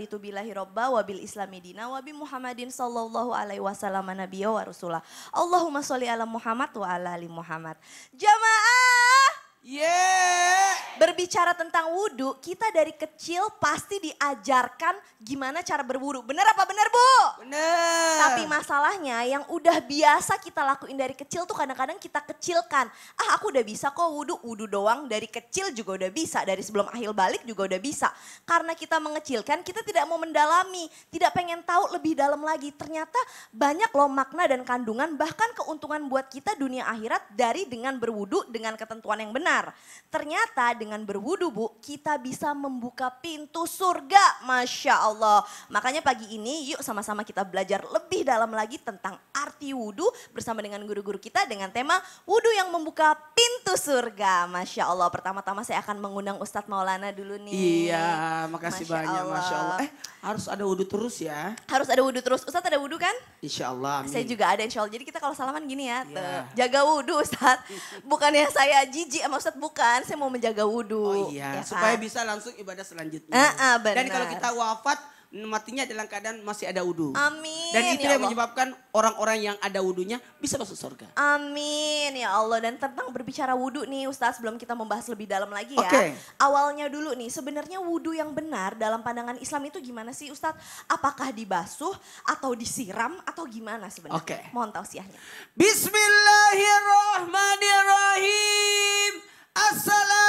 raditu billahi robba wabil islami dina wabi muhammadin sallallahu alaihi wasallam nabiyya wa rasulah. Allahumma sholli ala Muhammad wa ala ali Muhammad. Jamaah. Yeah berbicara tentang wudhu, kita dari kecil pasti diajarkan gimana cara berwudhu. Bener apa bener Bu? Bener. Tapi masalahnya yang udah biasa kita lakuin dari kecil tuh kadang-kadang kita kecilkan. Ah aku udah bisa kok wudhu, wudhu doang dari kecil juga udah bisa. Dari sebelum akhir balik juga udah bisa. Karena kita mengecilkan, kita tidak mau mendalami. Tidak pengen tahu lebih dalam lagi. Ternyata banyak loh makna dan kandungan bahkan keuntungan buat kita dunia akhirat dari dengan berwudhu dengan ketentuan yang benar. Ternyata dengan berwudu Bu, kita bisa membuka pintu surga. Masya Allah. Makanya pagi ini yuk sama-sama kita belajar lebih dalam lagi tentang arti wudu bersama dengan guru-guru kita dengan tema wudu yang membuka pintu surga. Masya Allah. Pertama-tama saya akan mengundang Ustadz Maulana dulu nih. Iya, makasih Masya banyak Allah. Masya Allah. Eh harus ada wudu terus ya. Harus ada wudu terus. Ustadz ada wudu kan? Insya Allah. Amin. Saya juga ada insya Allah. Jadi kita kalau salaman gini ya. Yeah. Jaga wudu Ustadz. Bukannya saya jijik sama Ustadz bukan. Saya mau menjaga wudhu. Oh iya, ya supaya kan? bisa langsung ibadah selanjutnya. Uh, uh, benar. Dan kalau kita wafat, matinya dalam keadaan masih ada wudhu. Amin. Dan ya itu ya yang menyebabkan orang-orang yang ada wudhunya bisa masuk surga. Amin ya Allah. Dan tentang berbicara wudhu nih Ustaz sebelum kita membahas lebih dalam lagi ya. Okay. Awalnya dulu nih sebenarnya wudhu yang benar dalam pandangan Islam itu gimana sih Ustaz? Apakah dibasuh atau disiram atau gimana sebenarnya? Oke. Okay. Mohon tausiahnya. Bismillahirrahmanirrahim. Assalamualaikum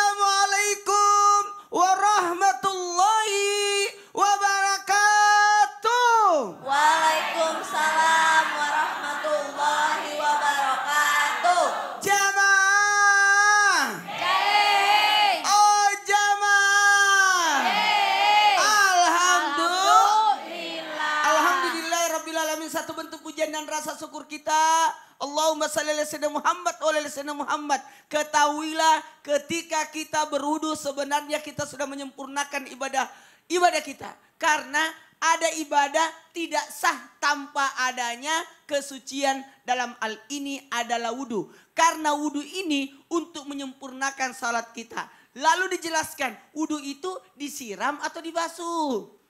satu bentuk pujian dan rasa syukur kita. Allahumma salli ala sayyidina Muhammad wa ala sayyidina Muhammad. Ketahuilah ketika kita berwudu sebenarnya kita sudah menyempurnakan ibadah ibadah kita. Karena ada ibadah tidak sah tanpa adanya kesucian dalam hal ini adalah wudu. Karena wudu ini untuk menyempurnakan salat kita. Lalu dijelaskan wudu itu disiram atau dibasuh.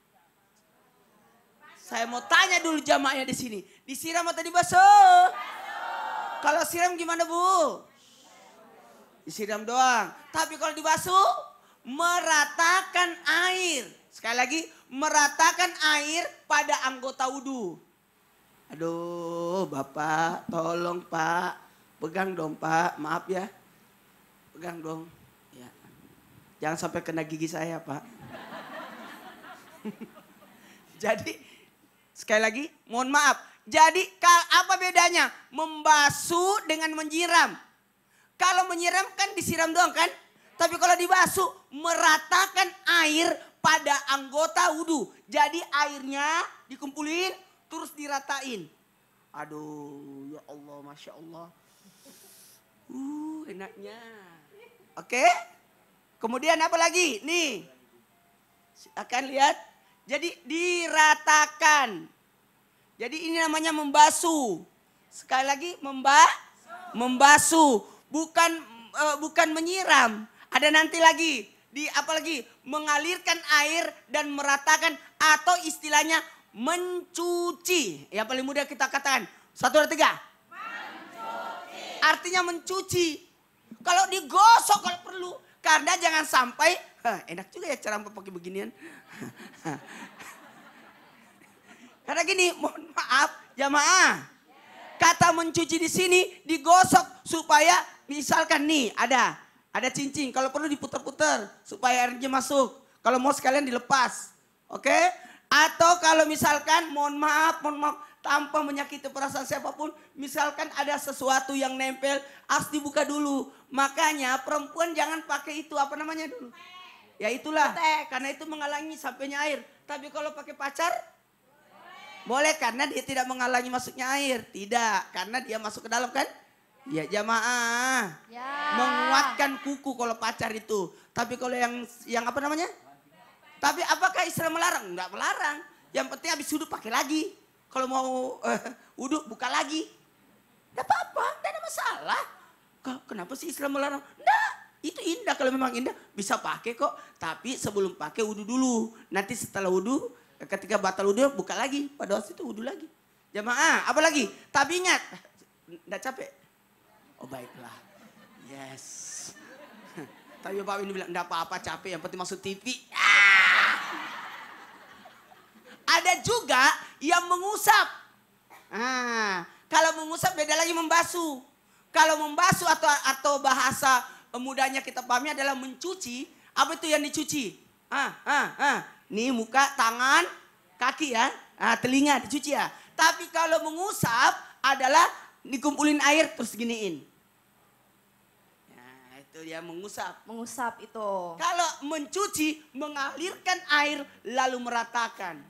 Saya mau tanya dulu jamaahnya di sini. Disiram atau dibasuh? Kalau siram gimana bu? Disiram doang. Tapi kalau dibasuh, meratakan air. Sekali lagi, meratakan air pada anggota wudhu. Aduh, Bapak, tolong Pak. Pegang dong Pak, maaf ya. Pegang dong. Ya. Jangan sampai kena gigi saya Pak. Jadi Sekali lagi, mohon maaf. Jadi apa bedanya? Membasuh dengan menyiram. Kalau menyiram kan disiram doang kan? Tapi kalau dibasuh, meratakan air pada anggota wudhu. Jadi airnya dikumpulin, terus diratain. Aduh, ya Allah, Masya Allah. Uh, enaknya. Oke? Okay? Kemudian apa lagi? Nih, akan lihat jadi diratakan. Jadi ini namanya membasuh. Sekali lagi memba membasuh, bukan uh, bukan menyiram. Ada nanti lagi di apalagi mengalirkan air dan meratakan atau istilahnya mencuci. Yang paling mudah kita katakan. Satu dua tiga. Mencuci. Artinya mencuci. Kalau digosok kalau perlu karena jangan sampai, enak juga ya cara pakai beginian. Karena gini, mohon maaf jamaah. Kata mencuci di sini digosok supaya misalkan nih ada ada cincin kalau perlu diputar-putar supaya airnya masuk. Kalau mau sekalian dilepas. Oke? Okay? Atau kalau misalkan mohon maaf, mohon maaf tanpa menyakiti perasaan siapapun. Misalkan ada sesuatu yang nempel, harus dibuka dulu. Makanya perempuan jangan pakai itu apa namanya dulu. Ya itulah, karena itu menghalangi sampainya air. Tapi kalau pakai pacar, boleh karena dia tidak menghalangi masuknya air. Tidak, karena dia masuk ke dalam kan? Ya jamaah. Ya. Menguatkan kuku kalau pacar itu. Tapi kalau yang yang apa namanya? Tapi apakah Islam melarang? Enggak melarang. Yang penting habis sudut pakai lagi. Kalau mau uh, wudhu buka lagi. Tidak apa-apa, tidak ada masalah. Kenapa sih Islam melarang? Tidak. Itu indah kalau memang indah bisa pakai kok. Tapi sebelum pakai wudhu dulu. Nanti setelah wudhu, ketika batal wudhu buka lagi. Pada waktu itu wudhu lagi. Jamaah, apa lagi? Tapi ingat, tidak capek. Oh baiklah. Yes. Tapi Bapak ini bilang, tidak apa-apa capek, yang penting masuk TV. Ah! Ada juga yang mengusap. Ah, kalau mengusap beda lagi membasuh. Kalau membasuh atau atau bahasa mudanya kita pahami adalah mencuci. Apa itu yang dicuci? Ah, ah, ah. Nih muka, tangan, kaki ya. Ah, telinga dicuci ya. Tapi kalau mengusap adalah dikumpulin air terus giniin. Nah, itu dia mengusap. Mengusap itu. Kalau mencuci mengalirkan air lalu meratakan.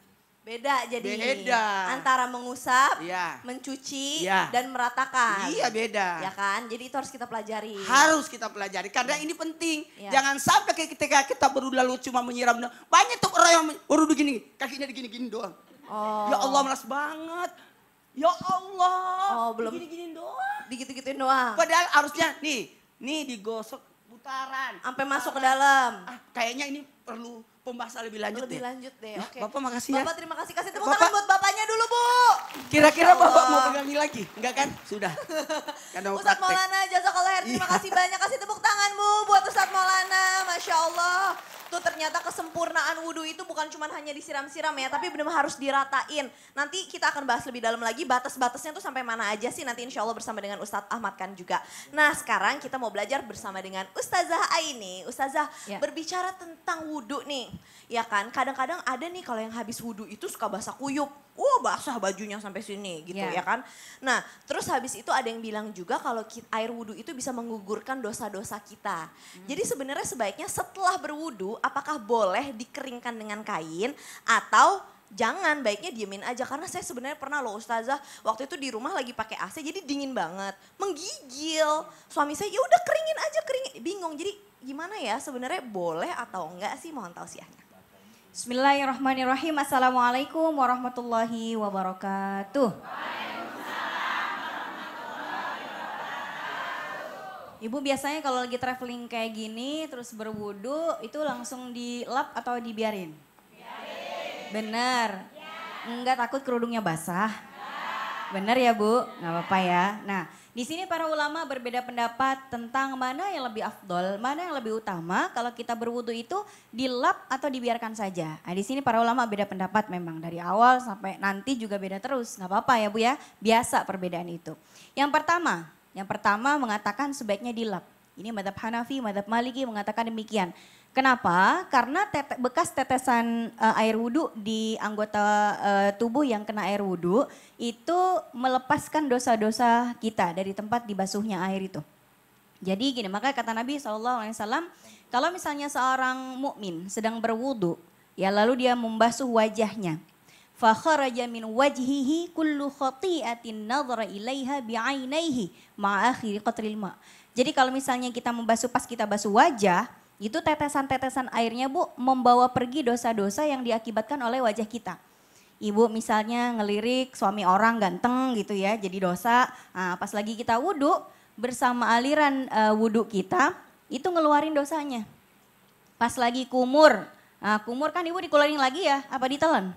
Beda jadi beda. antara mengusap, ya. mencuci, ya. dan meratakan. Iya beda. Ya kan? Jadi itu harus kita pelajari. Harus kita pelajari karena iya. ini penting. Ya. Jangan sampai ketika kita baru lalu cuma menyiram. Banyak tuh orang yang baru gini kakinya digini-gini doang. Oh. Ya Allah malas banget. Ya Allah. Oh, belum. gini giniin doang. Digitu-gituin doang. Padahal harusnya nih, nih digosok putaran. Sampai masuk ke dalam. Ah, kayaknya ini perlu pembahasan lebih lanjut lebih ya? lanjut deh. Nah, oke. Okay. Bapak makasih ya. Bapak terima kasih kasih tepuk tangan buat bapaknya dulu, Bu. Kira-kira Bapak mau pegangi lagi? Enggak kan? Sudah. Kan Ustaz Maulana Jazakallah Terima iya. kasih banyak kasih tepuk tangan Bu buat itu ternyata kesempurnaan wudhu itu bukan cuma hanya disiram-siram ya, tapi benar harus diratain. Nanti kita akan bahas lebih dalam lagi batas-batasnya tuh sampai mana aja sih nanti insya Allah bersama dengan Ustadz Ahmad kan juga. Nah sekarang kita mau belajar bersama dengan Ustazah Aini. Ustazah ya. berbicara tentang wudhu nih, ya kan? Kadang-kadang ada nih kalau yang habis wudhu itu suka basah kuyup wah basah bajunya sampai sini gitu yeah. ya kan. Nah terus habis itu ada yang bilang juga kalau air wudhu itu bisa menggugurkan dosa-dosa kita. Hmm. Jadi sebenarnya sebaiknya setelah berwudhu apakah boleh dikeringkan dengan kain atau jangan baiknya diemin aja karena saya sebenarnya pernah loh ustazah waktu itu di rumah lagi pakai AC jadi dingin banget menggigil suami saya ya udah keringin aja keringin bingung jadi gimana ya sebenarnya boleh atau enggak sih mohon siangnya Bismillahirrahmanirrahim. Assalamualaikum warahmatullahi wabarakatuh. Ibu biasanya kalau lagi traveling kayak gini terus berwudu itu langsung dilap atau dibiarin? Biarin. Bener. Ya. Enggak takut kerudungnya basah? Ya. Bener ya Bu? Nggak apa-apa ya. Nah di sini para ulama berbeda pendapat tentang mana yang lebih afdol, mana yang lebih utama kalau kita berwudu itu dilap atau dibiarkan saja. Nah, di sini para ulama beda pendapat memang dari awal sampai nanti juga beda terus. Nggak apa-apa ya Bu ya, biasa perbedaan itu. Yang pertama, yang pertama mengatakan sebaiknya dilap. Ini madhab Hanafi, madhab Maliki mengatakan demikian. Kenapa? Karena tete, bekas tetesan uh, air wudhu di anggota uh, tubuh yang kena air wudhu itu melepaskan dosa-dosa kita dari tempat dibasuhnya air itu. Jadi gini, maka kata Nabi saw, kalau misalnya seorang mukmin sedang berwudhu, ya lalu dia membasuh wajahnya. Fakharaja min wajhihi kullu khati'atin nadhara ilaiha bi'ainaihi ma'akhiri qatril ma'. Jadi kalau misalnya kita membasuh pas kita basuh wajah, itu tetesan-tetesan airnya Bu membawa pergi dosa-dosa yang diakibatkan oleh wajah kita. Ibu misalnya ngelirik suami orang ganteng gitu ya jadi dosa. Nah, pas lagi kita wudhu bersama aliran uh, eh, wudhu kita itu ngeluarin dosanya. Pas lagi kumur, nah, kumur kan ibu dikeluarin lagi ya apa ditelan?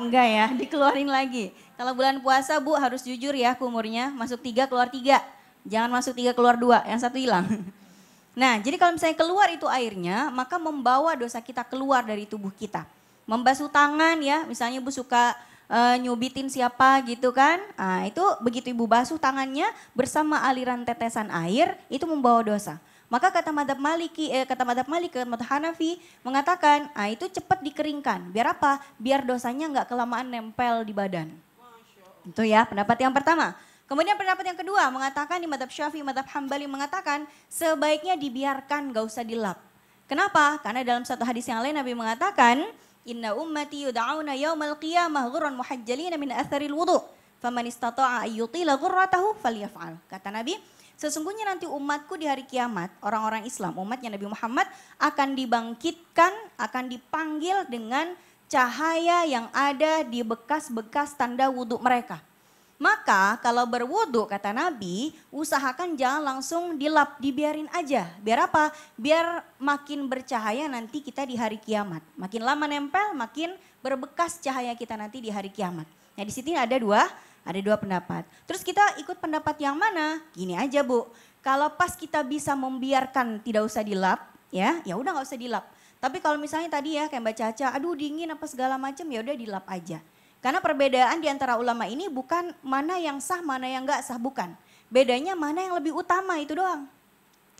Enggak ya, dikeluarin lagi. Kalau bulan puasa bu harus jujur ya kumurnya, masuk tiga keluar tiga. Jangan masuk tiga keluar dua, yang satu hilang. Nah, jadi kalau misalnya keluar itu airnya, maka membawa dosa kita keluar dari tubuh kita. Membasuh tangan ya, misalnya ibu suka e, eh, nyubitin siapa gitu kan. Nah, itu begitu ibu basuh tangannya bersama aliran tetesan air, itu membawa dosa. Maka kata madhab maliki, eh, kata madhab malik, kata madhab hanafi mengatakan, ah itu cepat dikeringkan. Biar apa? Biar dosanya nggak kelamaan nempel di badan. Itu ya pendapat yang pertama. Kemudian pendapat yang kedua mengatakan di madhab syafi'i, madhab hambali mengatakan sebaiknya dibiarkan gak usah dilap. Kenapa? Karena dalam satu hadis yang lain Nabi mengatakan Inna ummati yud'auna yaumal qiyamah ghurran muhajjalina min atharil wudu. Faman istata'a ayyutila ghurratahu falyaf'al. Kata Nabi, Sesungguhnya nanti umatku di hari kiamat, orang-orang Islam, umatnya Nabi Muhammad akan dibangkitkan, akan dipanggil dengan cahaya yang ada di bekas-bekas tanda wudhu mereka. Maka kalau berwudu kata Nabi, usahakan jangan langsung dilap, dibiarin aja. Biar apa? Biar makin bercahaya nanti kita di hari kiamat. Makin lama nempel, makin berbekas cahaya kita nanti di hari kiamat. Nah di sini ada dua, ada dua pendapat. Terus kita ikut pendapat yang mana? Gini aja bu, kalau pas kita bisa membiarkan tidak usah dilap, ya, ya udah nggak usah dilap. Tapi kalau misalnya tadi ya kayak Mbak Caca, aduh dingin apa segala macam, ya udah dilap aja. Karena perbedaan di antara ulama ini bukan mana yang sah, mana yang enggak sah, bukan. Bedanya mana yang lebih utama itu doang.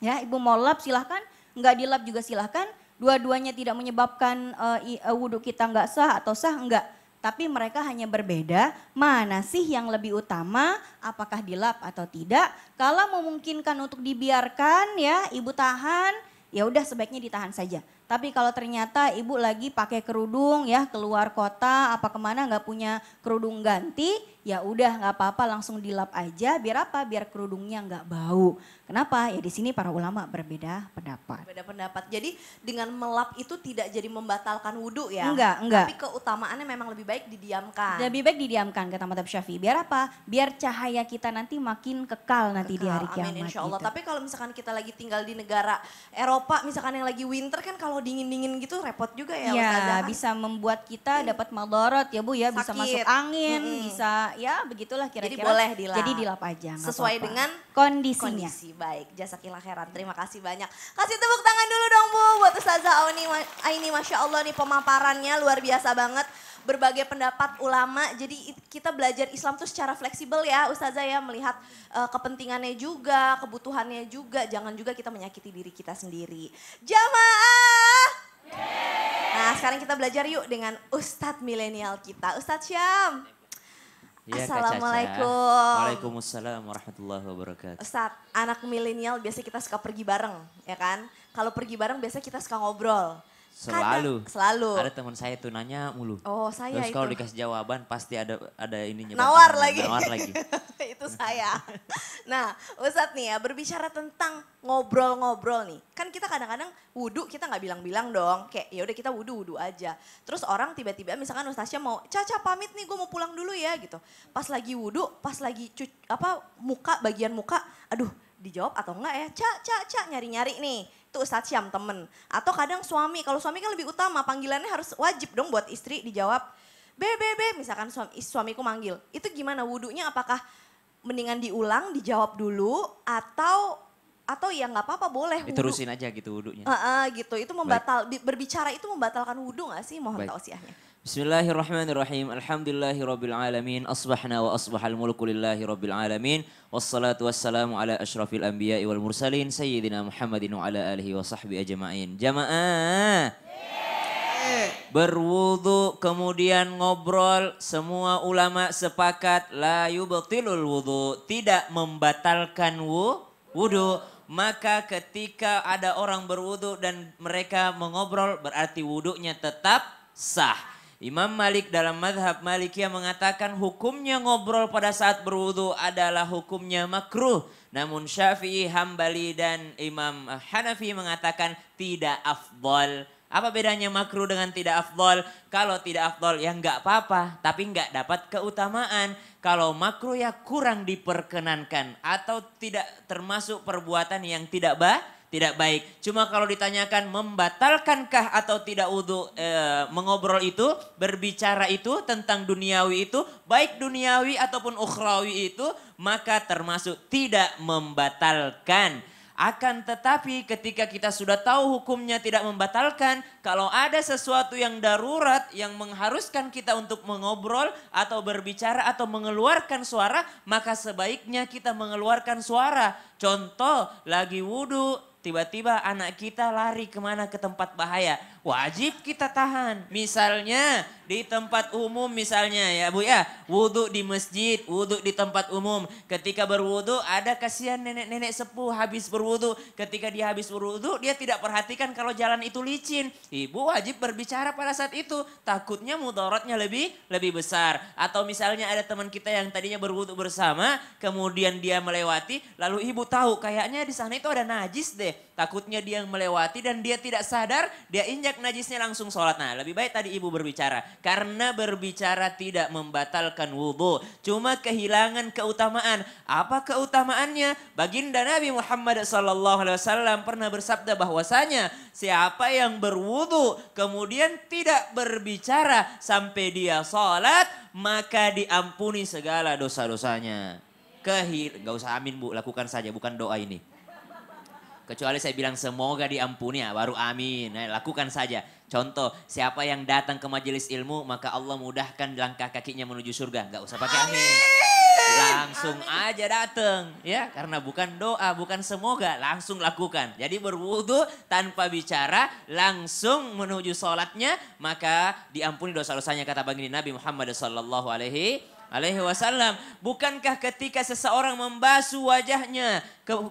Ya, ibu mau lap silahkan, enggak dilap juga silahkan. Dua-duanya tidak menyebabkan uh, wudhu kita enggak sah atau sah, enggak. Tapi mereka hanya berbeda mana sih yang lebih utama, apakah dilap atau tidak. Kalau memungkinkan untuk dibiarkan ya, ibu tahan, ya udah sebaiknya ditahan saja. Tapi kalau ternyata ibu lagi pakai kerudung ya keluar kota apa kemana nggak punya kerudung ganti, ya udah nggak apa-apa langsung dilap aja. Biar apa? Biar kerudungnya nggak bau. Kenapa? Ya di sini para ulama berbeda pendapat. Berbeda pendapat. Jadi dengan melap itu tidak jadi membatalkan wudhu ya? Enggak, enggak. Tapi keutamaannya memang lebih baik didiamkan. Lebih baik didiamkan kata Madhab Syafi'i. Biar apa? Biar cahaya kita nanti makin kekal nanti kekal. di hari kiamat. Amin insya Allah. Gitu. Tapi kalau misalkan kita lagi tinggal di negara Eropa misalkan yang lagi winter kan kalau dingin-dingin gitu repot juga ya. Iya, bisa membuat kita hmm. dapat madorot ya Bu ya, Sakit. bisa masuk angin, hmm. bisa ya begitulah kira-kira. Jadi boleh dilap. Jadi dilap aja. Sesuai apa dengan kondisinya. Kondisi baik. Jasa kilah heran. Terima kasih banyak. Kasih tepuk tangan dulu dong Bu buat Ustazah Aini. Aini Masya Allah nih pemaparannya luar biasa banget berbagai pendapat ulama. Jadi kita belajar Islam tuh secara fleksibel ya Ustazah ya melihat uh, kepentingannya juga, kebutuhannya juga. Jangan juga kita menyakiti diri kita sendiri. Jamaah Nah sekarang kita belajar yuk dengan Ustadz milenial kita. Ustadz Syam. Ya, Assalamualaikum. Waalaikumsalam warahmatullahi wabarakatuh. Ustadz, anak milenial biasa kita suka pergi bareng, ya kan? Kalau pergi bareng biasa kita suka ngobrol. Selalu. Kadang, selalu. Ada teman saya tuh nanya mulu. Oh, saya Terus itu. kalau dikasih jawaban pasti ada ada ininya. Nawar lagi. Nawar lagi. itu saya. nah, Ustadz nih ya, berbicara tentang ngobrol-ngobrol nih. Kan kita kadang-kadang wudhu kita nggak bilang-bilang dong. Kayak ya udah kita wudhu-wudhu aja. Terus orang tiba-tiba misalkan Ustaznya mau, Caca pamit nih gue mau pulang dulu ya gitu. Pas lagi wudhu, pas lagi cuci, apa muka, bagian muka, aduh dijawab atau enggak ya. Ca, ca, ca, nyari-nyari nih itu Ustadz Syam temen. Atau kadang suami, kalau suami kan lebih utama, panggilannya harus wajib dong buat istri dijawab. bebebe misalkan suami, suamiku manggil. Itu gimana wudhunya apakah mendingan diulang, dijawab dulu, atau atau ya nggak apa-apa boleh wudu. Diterusin aja gitu wudunya. Uh, uh, gitu. Itu membatal Baik. berbicara itu membatalkan wudu nggak sih? Mohon tausiahnya. Bismillahirrahmanirrahim. Alhamdulillahirabbil alamin. Asbahna wa asbahal mulku lillahi rabbil alamin. Wassalatu wassalamu ala asyrafil anbiya'i wal mursalin sayyidina Muhammadin wa ala alihi wa sahbihi ajma'in. Jamaah. Berwudu kemudian ngobrol semua ulama sepakat la yubtilul wudu tidak membatalkan wudu maka ketika ada orang berwudu dan mereka mengobrol berarti wudunya tetap sah. Imam Malik dalam madhab Malikiyah mengatakan hukumnya ngobrol pada saat berwudu adalah hukumnya makruh. Namun Syafi'i, Hambali dan Imam Hanafi mengatakan tidak afdal. Apa bedanya makruh dengan tidak afdol? Kalau tidak afdol ya enggak apa-apa, tapi enggak dapat keutamaan. Kalau makruh ya kurang diperkenankan atau tidak termasuk perbuatan yang tidak baik tidak baik. Cuma kalau ditanyakan membatalkankah atau tidak wudhu e, mengobrol itu, berbicara itu tentang duniawi itu, baik duniawi ataupun ukhrawi itu, maka termasuk tidak membatalkan. Akan tetapi ketika kita sudah tahu hukumnya tidak membatalkan, kalau ada sesuatu yang darurat yang mengharuskan kita untuk mengobrol atau berbicara atau mengeluarkan suara, maka sebaiknya kita mengeluarkan suara. Contoh, lagi wudhu, tiba-tiba anak kita lari kemana ke tempat bahaya wajib kita tahan. Misalnya di tempat umum misalnya ya Bu ya, wudhu di masjid, wudhu di tempat umum. Ketika berwudhu ada kasihan nenek-nenek sepuh habis berwudhu. Ketika dia habis berwudhu dia tidak perhatikan kalau jalan itu licin. Ibu wajib berbicara pada saat itu. Takutnya mudaratnya lebih lebih besar. Atau misalnya ada teman kita yang tadinya berwudhu bersama, kemudian dia melewati, lalu ibu tahu kayaknya di sana itu ada najis deh. Takutnya dia melewati dan dia tidak sadar, dia injak sejak najisnya langsung sholat. Nah lebih baik tadi ibu berbicara. Karena berbicara tidak membatalkan wudhu. Cuma kehilangan keutamaan. Apa keutamaannya? Baginda Nabi Muhammad SAW pernah bersabda bahwasanya siapa yang berwudhu kemudian tidak berbicara sampai dia sholat maka diampuni segala dosa-dosanya. kehir gak usah amin bu, lakukan saja bukan doa ini Kecuali saya bilang semoga diampuni, ya, baru amin. Nah, lakukan saja. Contoh, siapa yang datang ke majelis ilmu, maka Allah mudahkan langkah kakinya menuju surga. Gak usah pakai amin. amin. Langsung amin. aja datang. ya Karena bukan doa, bukan semoga. Langsung lakukan. Jadi berwudu tanpa bicara, langsung menuju sholatnya, maka diampuni dosa-dosanya. Kata baginda Nabi Muhammad SAW alaihi wasallam. Bukankah ketika seseorang membasuh wajahnya,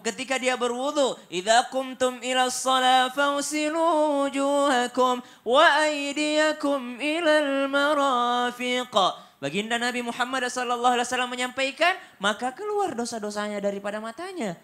ketika dia berwudu, "Idza qumtum ila shalah fawsilu wujuhakum wa aydiyakum ila marafiq Baginda Nabi Muhammad Sallallahu Alaihi Wasallam menyampaikan, maka keluar dosa-dosanya daripada matanya.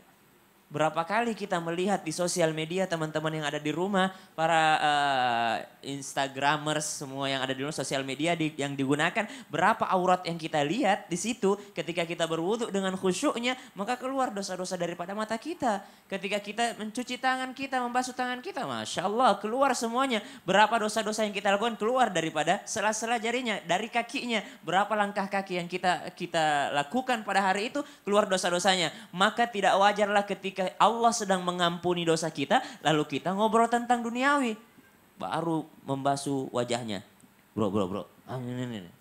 Berapa kali kita melihat di sosial media teman-teman yang ada di rumah, para uh, Instagramers semua yang ada di rumah sosial media di, yang digunakan, berapa aurat yang kita lihat di situ ketika kita berwudhu dengan khusyuknya, maka keluar dosa-dosa daripada mata kita. Ketika kita mencuci tangan kita, membasuh tangan kita, Masya Allah keluar semuanya. Berapa dosa-dosa yang kita lakukan keluar daripada sela-sela jarinya, dari kakinya. Berapa langkah kaki yang kita kita lakukan pada hari itu keluar dosa-dosanya. Maka tidak wajarlah ketika Allah sedang mengampuni dosa kita, lalu kita ngobrol tentang duniawi. Baru membasuh wajahnya. Bro, bro, bro. Ah,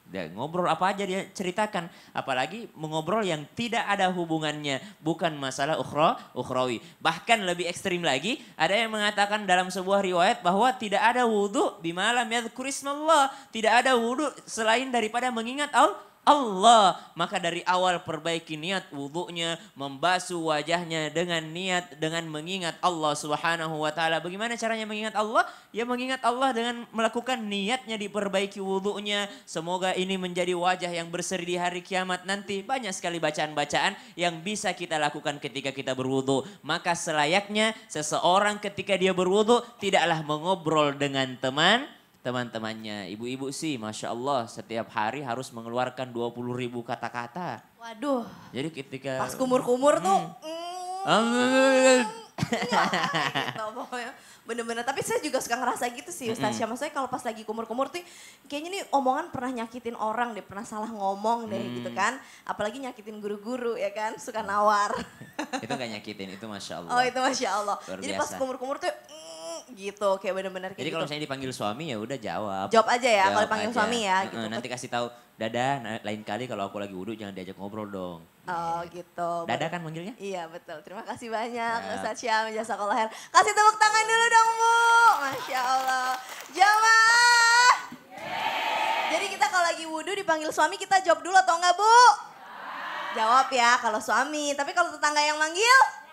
dia ngobrol apa aja dia ceritakan. Apalagi mengobrol yang tidak ada hubungannya. Bukan masalah ukhra, ukhrawi. Bahkan lebih ekstrim lagi. Ada yang mengatakan dalam sebuah riwayat bahwa tidak ada wudhu bimalam Allah, Tidak ada wudhu selain daripada mengingat Allah Allah. Maka dari awal perbaiki niat wudhunya, membasuh wajahnya dengan niat, dengan mengingat Allah subhanahu wa ta'ala. Bagaimana caranya mengingat Allah? Ya mengingat Allah dengan melakukan niatnya diperbaiki wudhunya. Semoga ini menjadi wajah yang berseri di hari kiamat nanti. Banyak sekali bacaan-bacaan yang bisa kita lakukan ketika kita berwudhu. Maka selayaknya seseorang ketika dia berwudhu tidaklah mengobrol dengan teman teman-temannya. Ibu-ibu sih, Masya Allah setiap hari harus mengeluarkan 20 ribu kata-kata. Waduh. Jadi ketika... Pas kumur-kumur hmm. tuh. Hmm. Mm. Gitu, Bener-bener, tapi saya juga suka ngerasa gitu sih Ustaz Syah. Hmm. Maksudnya kalau pas lagi kumur-kumur tuh kayaknya nih omongan pernah nyakitin orang deh, pernah salah ngomong deh hmm. gitu kan. Apalagi nyakitin guru-guru ya kan, suka nawar. itu gak nyakitin, itu Masya Allah. Oh itu Masya Allah. Jadi pas kumur-kumur tuh mm, gitu kayak benar-benar Jadi kalau gitu. misalnya dipanggil suami ya udah jawab. Jawab aja ya kalau dipanggil aja. suami ya gitu. Nanti kasih tahu Dada lain kali kalau aku lagi wudhu jangan diajak ngobrol dong. Gitu. Oh gitu. Dada kan manggilnya? Iya betul. Terima kasih banyak ya. Ustaz Syam jasa lahir. Kasih tepuk tangan dulu dong Bu. Masya Allah. Jemaah. Jadi kita kalau lagi wudhu dipanggil suami kita jawab dulu atau enggak Bu? Jawab ya kalau suami. Tapi kalau tetangga yang manggil?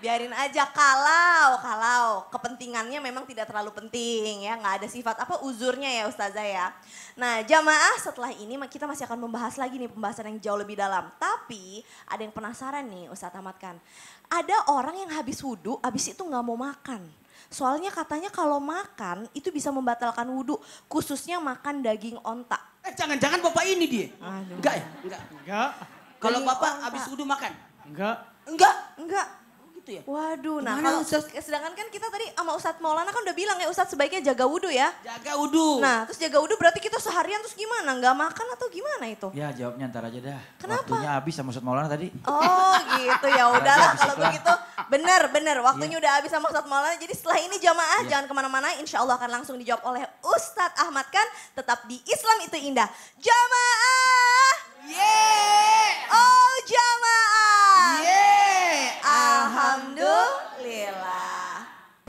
biarin aja kalau kalau kepentingannya memang tidak terlalu penting ya nggak ada sifat apa uzurnya ya ustazah ya nah jamaah setelah ini kita masih akan membahas lagi nih pembahasan yang jauh lebih dalam tapi ada yang penasaran nih ustaz Ahmad ada orang yang habis wudhu habis itu nggak mau makan soalnya katanya kalau makan itu bisa membatalkan wudhu khususnya makan daging ontak eh jangan-jangan bapak ini dia enggak ya enggak enggak kalau bapak habis wudhu makan enggak enggak enggak gitu ya? Waduh, nah Gimana, nah kalau Ustaz? Ya sedangkan kan kita tadi sama Ustadz Maulana kan udah bilang ya Ustadz sebaiknya jaga wudhu ya. Jaga wudhu. Nah terus jaga wudhu berarti kita seharian terus gimana? Nggak makan atau gimana itu? Ya jawabnya ntar aja dah. Kenapa? Waktunya habis sama Ustaz Maulana tadi. Oh gitu ya udahlah kalau begitu. Bener, bener. Waktunya yeah. udah habis sama Ustaz Maulana. Jadi setelah ini jamaah yeah. jangan kemana-mana. Insya Allah akan langsung dijawab oleh Ustadz Ahmad kan Tetap di Islam itu indah. Jamaah! Yeah.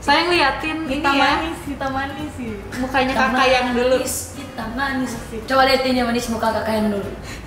Saya ngeliatin kita ini ya, manis, ya. kita manis sih. Mukanya kakak yang dulu. Kita manis. Coba liatin yang manis muka kakak yang dulu.